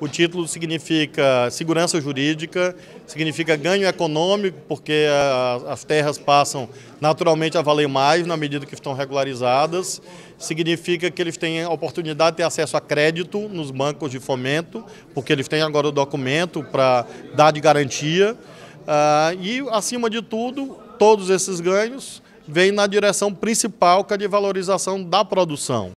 O título significa segurança jurídica, significa ganho econômico, porque as terras passam naturalmente a valer mais na medida que estão regularizadas, significa que eles têm a oportunidade de ter acesso a crédito nos bancos de fomento, porque eles têm agora o documento para dar de garantia. Ah, e, acima de tudo, todos esses ganhos vêm na direção principal, que é de valorização da produção.